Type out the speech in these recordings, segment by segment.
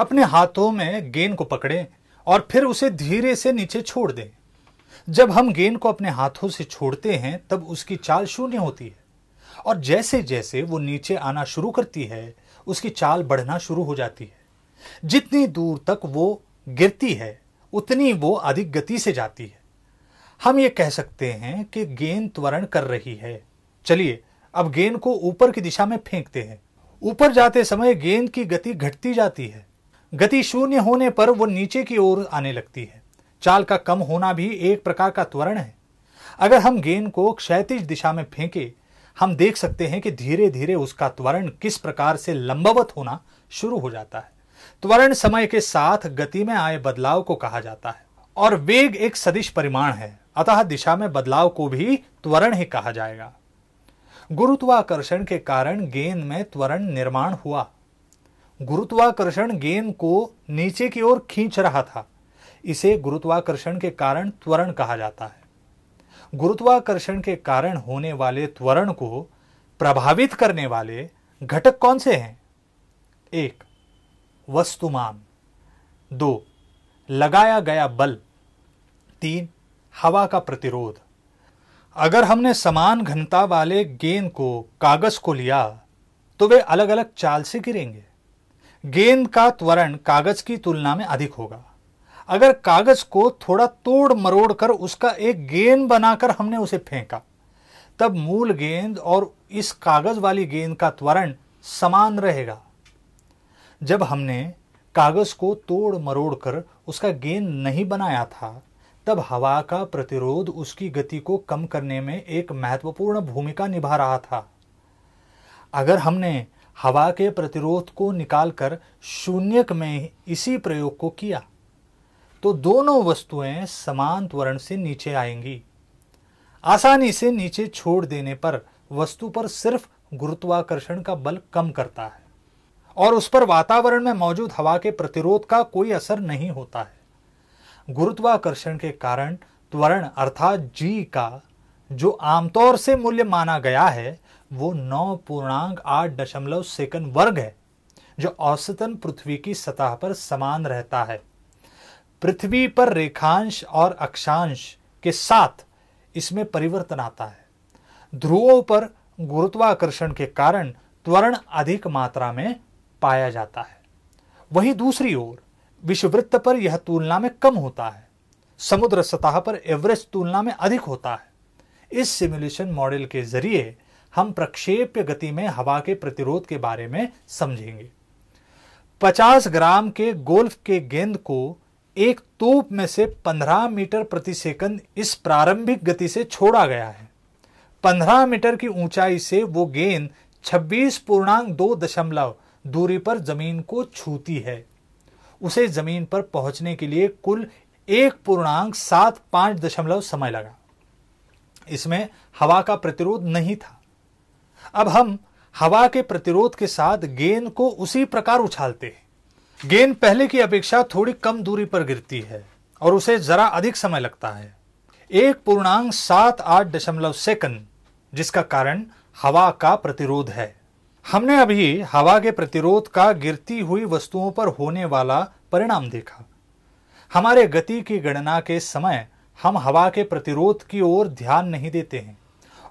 अपने हाथों में गेंद को पकड़ें और फिर उसे धीरे से नीचे छोड़ दें जब हम गेंद को अपने हाथों से छोड़ते हैं तब उसकी चाल शून्य होती है और जैसे जैसे वो नीचे आना शुरू करती है उसकी चाल बढ़ना शुरू हो जाती है जितनी दूर तक वो गिरती है उतनी वो अधिक गति से जाती है हम ये कह सकते हैं कि गेंद त्वरण कर रही है चलिए अब गेंद को ऊपर की दिशा में फेंकते हैं ऊपर जाते समय गेंद की गति घटती जाती है गति शून्य होने पर वो नीचे की ओर आने लगती है चाल का कम होना भी एक प्रकार का त्वरण है अगर हम गेंद को क्षैतिज दिशा में फेंके हम देख सकते हैं कि धीरे धीरे उसका त्वरण किस प्रकार से लंबवत होना शुरू हो जाता है त्वरण समय के साथ गति में आए बदलाव को कहा जाता है और वेग एक सदिश परिमाण है अतः दिशा में बदलाव को भी त्वरण ही कहा जाएगा गुरुत्वाकर्षण के कारण गेंद में त्वरण निर्माण हुआ गुरुत्वाकर्षण गेंद को नीचे की ओर खींच रहा था इसे गुरुत्वाकर्षण के कारण त्वरण कहा जाता है गुरुत्वाकर्षण के कारण होने वाले त्वरण को प्रभावित करने वाले घटक कौन से हैं एक वस्तुमान दो लगाया गया बल तीन हवा का प्रतिरोध अगर हमने समान घनता वाले गेंद को कागज को लिया तो वे अलग अलग चाल से गिरेंगे गेंद का त्वरण कागज की तुलना में अधिक होगा अगर कागज को थोड़ा तोड़ मरोड़ कर उसका एक गेंद बनाकर हमने उसे फेंका तब मूल गेंद और इस कागज वाली गेंद का त्वरण समान रहेगा जब हमने कागज को तोड़ मरोड़ कर उसका गेंद नहीं बनाया था तब हवा का प्रतिरोध उसकी गति को कम करने में एक महत्वपूर्ण भूमिका निभा रहा था अगर हमने हवा के प्रतिरोध को निकालकर शून्यक में इसी प्रयोग को किया तो दोनों वस्तुएं समान त्वरण से नीचे आएंगी आसानी से नीचे छोड़ देने पर वस्तु पर सिर्फ गुरुत्वाकर्षण का बल कम करता है और उस पर वातावरण में मौजूद हवा के प्रतिरोध का कोई असर नहीं होता है गुरुत्वाकर्षण के कारण त्वरण अर्थात जी का जो आमतौर से मूल्य माना गया है वो नौ पूर्णांक आठ दशमलव सेकंड वर्ग है जो औसतन पृथ्वी की सतह पर समान रहता है पृथ्वी पर रेखांश और अक्षांश के साथ इसमें परिवर्तन आता है ध्रुवों पर गुरुत्वाकर्षण के कारण त्वरण अधिक मात्रा में पाया जाता है वहीं दूसरी ओर विश्ववृत्त पर यह तुलना में कम होता है समुद्र सतह पर एवरेस्ट तुलना में अधिक होता है इस सिमुलेशन मॉडल के जरिए हम प्रक्षेप्य गति में हवा के प्रतिरोध के बारे में समझेंगे 50 ग्राम के गोल्फ के गेंद को एक तोप में से 15 मीटर प्रति सेकंड इस प्रारंभिक गति से छोड़ा गया है 15 मीटर की ऊंचाई से वो गेंद छब्बीस पूर्णांक दो दशमलव दूरी पर जमीन को छूती है उसे जमीन पर पहुंचने के लिए कुल एक पूर्णांक सात पांच दशमलव समय लगा इसमें हवा का प्रतिरोध नहीं था अब हम हवा के प्रतिरोध के साथ गेंद को उसी प्रकार उछालते हैं गेंद पहले की अपेक्षा थोड़ी कम दूरी पर गिरती है और उसे जरा अधिक समय लगता है एक पूर्णांक सात आठ दशमलव सेकंड जिसका कारण हवा का प्रतिरोध है हमने अभी हवा के प्रतिरोध का गिरती हुई वस्तुओं पर होने वाला परिणाम देखा हमारे गति की गणना के समय हम हवा के प्रतिरोध की ओर ध्यान नहीं देते हैं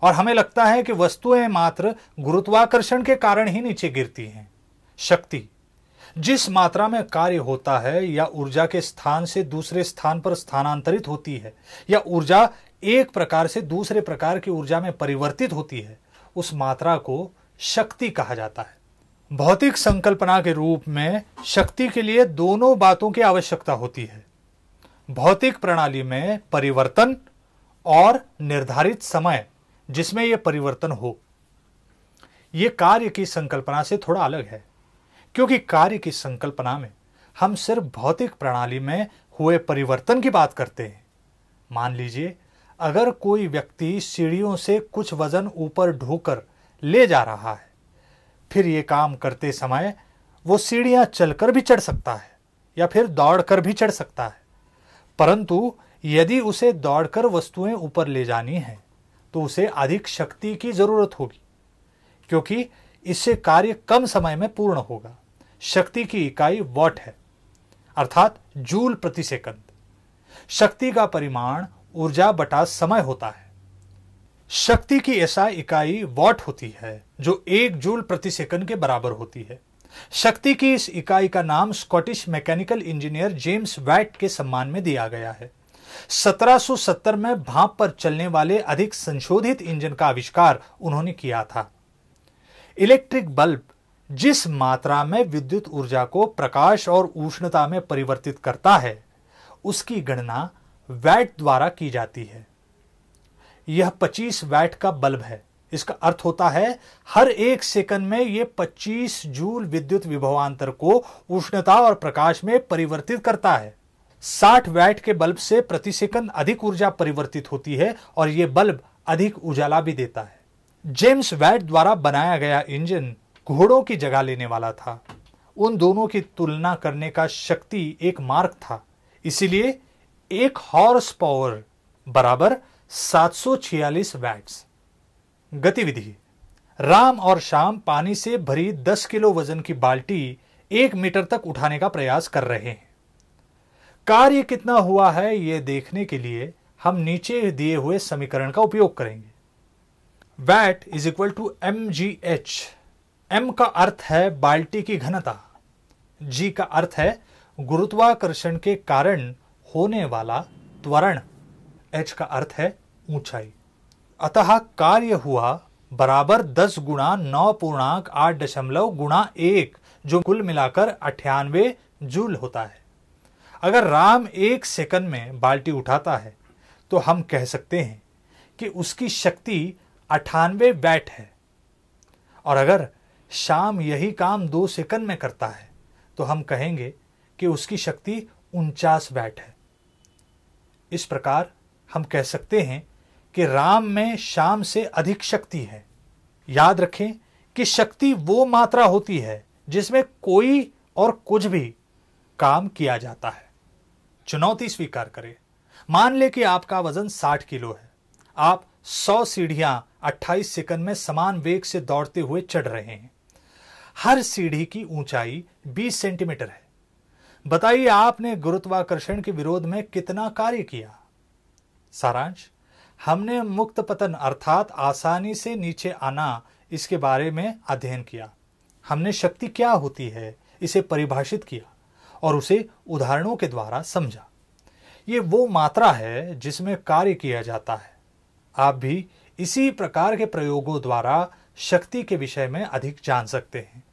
और हमें लगता है कि वस्तुएं मात्र गुरुत्वाकर्षण के कारण ही नीचे गिरती हैं शक्ति जिस मात्रा में कार्य होता है या ऊर्जा के स्थान से दूसरे स्थान पर स्थानांतरित होती है या ऊर्जा एक प्रकार से दूसरे प्रकार की ऊर्जा में परिवर्तित होती है उस मात्रा को शक्ति कहा जाता है भौतिक संकल्पना के रूप में शक्ति के लिए दोनों बातों की आवश्यकता होती है भौतिक प्रणाली में परिवर्तन और निर्धारित समय जिसमें यह परिवर्तन हो यह कार्य की संकल्पना से थोड़ा अलग है क्योंकि कार्य की संकल्पना में हम सिर्फ भौतिक प्रणाली में हुए परिवर्तन की बात करते हैं मान लीजिए अगर कोई व्यक्ति सीढ़ियों से कुछ वजन ऊपर ढोकर ले जा रहा है फिर ये काम करते समय वो सीढ़ियाँ चलकर भी चढ़ सकता है या फिर दौड़कर भी चढ़ सकता है परंतु यदि उसे दौड़कर वस्तुएं ऊपर ले जानी हैं तो उसे अधिक शक्ति की जरूरत होगी क्योंकि इससे कार्य कम समय में पूर्ण होगा शक्ति की इकाई वॉट है अर्थात जूल प्रति सेकंड शक्ति का परिमाण ऊर्जा बटा समय होता है शक्ति की ऐसा इकाई वॉट होती है जो एक जूल प्रति सेकंड के बराबर होती है शक्ति की इस इकाई का नाम Scottish mechanical engineer James Watt के सम्मान में दिया गया है 1770 में भाप पर चलने वाले अधिक संशोधित इंजन का आविष्कार उन्होंने किया था इलेक्ट्रिक बल्ब जिस मात्रा में विद्युत ऊर्जा को प्रकाश और उष्णता में परिवर्तित करता है उसकी गणना वैट द्वारा की जाती है यह 25 वैट का बल्ब है इसका अर्थ होता है हर एक सेकंड में यह 25 जूल विद्युत विभवांतर को उष्णता और प्रकाश में परिवर्तित करता है 60 वैट के बल्ब से प्रति सेकंड अधिक ऊर्जा परिवर्तित होती है और ये बल्ब अधिक उजाला भी देता है जेम्स वैट द्वारा बनाया गया इंजन घोड़ों की जगह लेने वाला था उन दोनों की तुलना करने का शक्ति एक मार्ग था इसीलिए एक हॉर्स पावर बराबर 746 वैट्स गतिविधि राम और शाम पानी से भरी 10 किलो वजन की बाल्टी एक मीटर तक उठाने का प्रयास कर रहे हैं कार्य कितना हुआ है यह देखने के लिए हम नीचे दिए हुए समीकरण का उपयोग करेंगे watt is equal to M G H M का अर्थ है बाल्टी की घनता जी का अर्थ है गुरुत्वाकर्षण के कारण होने वाला त्वरण एच का अर्थ है ऊंचाई अतः कार्य हुआ बराबर दस गुणा नौ पूर्णांक आठ दशमलव गुणा एक जो कुल मिलाकर अठानवे जूल होता है अगर राम एक सेकंड में बाल्टी उठाता है तो हम कह सकते हैं कि उसकी शक्ति अठानवे बैट है और अगर शाम यही काम दो सेकंड में करता है तो हम कहेंगे कि उसकी शक्ति उनचास बैट है इस प्रकार हम कह सकते हैं कि राम में शाम से अधिक शक्ति है याद रखें कि शक्ति वो मात्रा होती है जिसमें कोई और कुछ भी काम किया जाता है चुनौती स्वीकार करें मान ले कि आपका वजन 60 किलो है आप 100 सीढ़ियां 28 सेकंड में समान वेग से दौड़ते हुए चढ़ रहे हैं हर सीढ़ी की ऊंचाई 20 सेंटीमीटर है बताइए आपने गुरुत्वाकर्षण के विरोध में कितना कार्य किया सारांश हमने मुक्त पतन अर्थात आसानी से नीचे आना इसके बारे में अध्ययन किया हमने शक्ति क्या होती है इसे परिभाषित किया और उसे उदाहरणों के द्वारा समझा ये वो मात्रा है जिसमें कार्य किया जाता है आप भी इसी प्रकार के प्रयोगों द्वारा शक्ति के विषय में अधिक जान सकते हैं